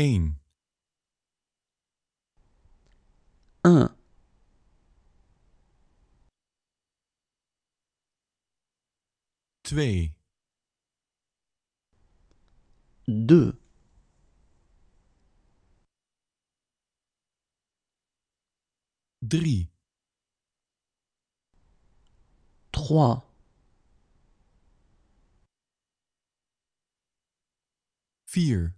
1 1 2 2 3 3 4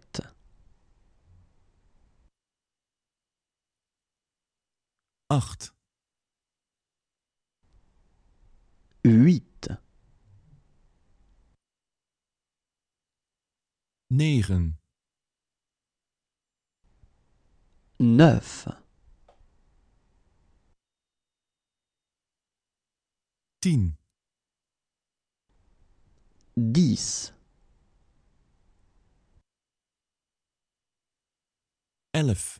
acht. Huit. Negen. Neuf. Tien. 10. Elf.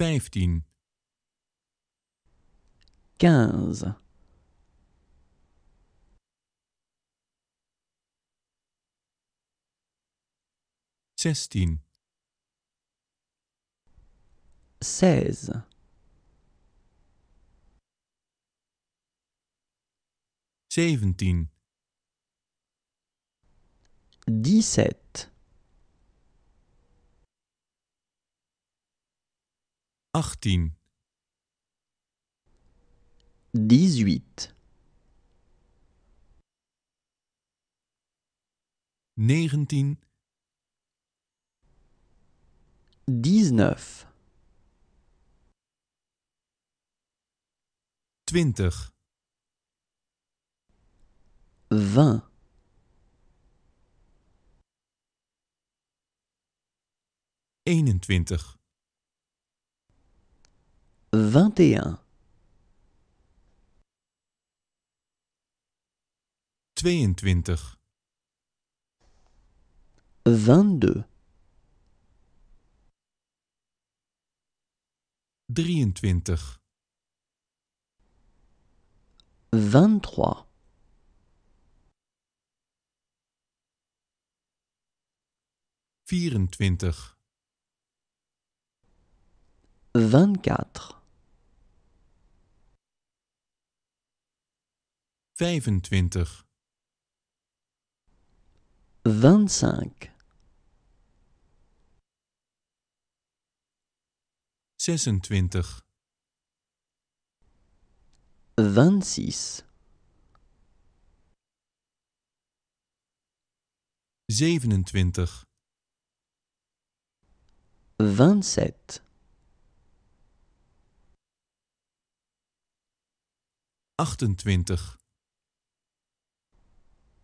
quinze seize dix achttien, dix-huit, negentien, dix-neuf, twintig, 21 22 22 23 23 24 24 25 25 26 26 27 27 28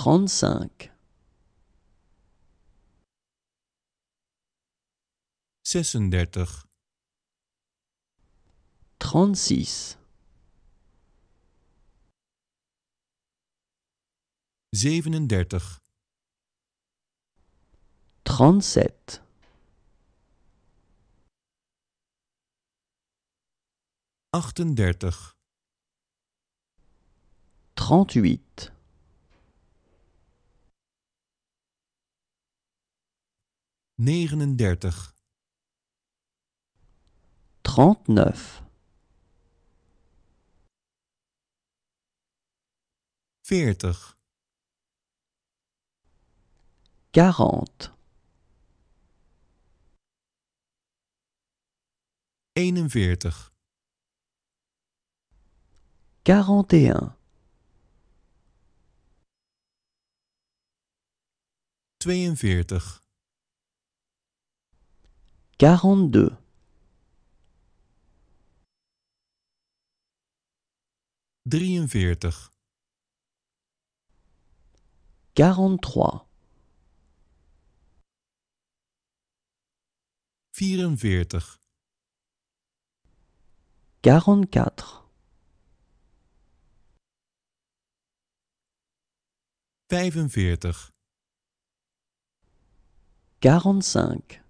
35, 36, Zesendertig. Trente-six. Zevenendertig. trente Trente-huit. 39 39 40 40 41 41 42 42 43 43 44 44 45 45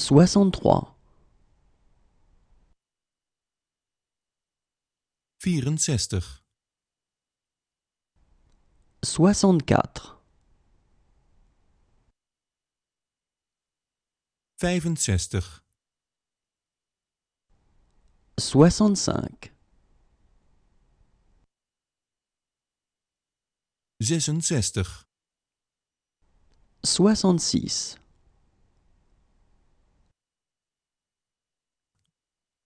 soixante-trois. 64 Soixante-quatre. Soixante-cinq. Soixante-six.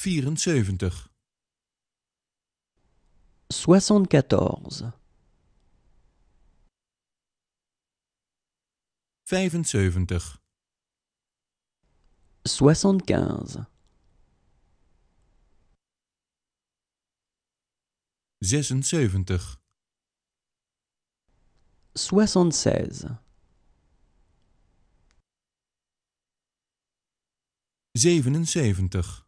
74, Soixante-quatorze. 75 Soixante-quinze. 77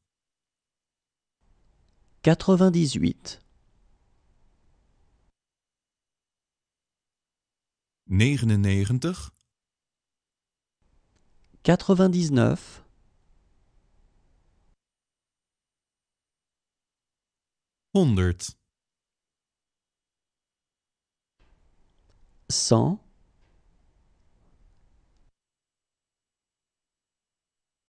98 99 99 100 100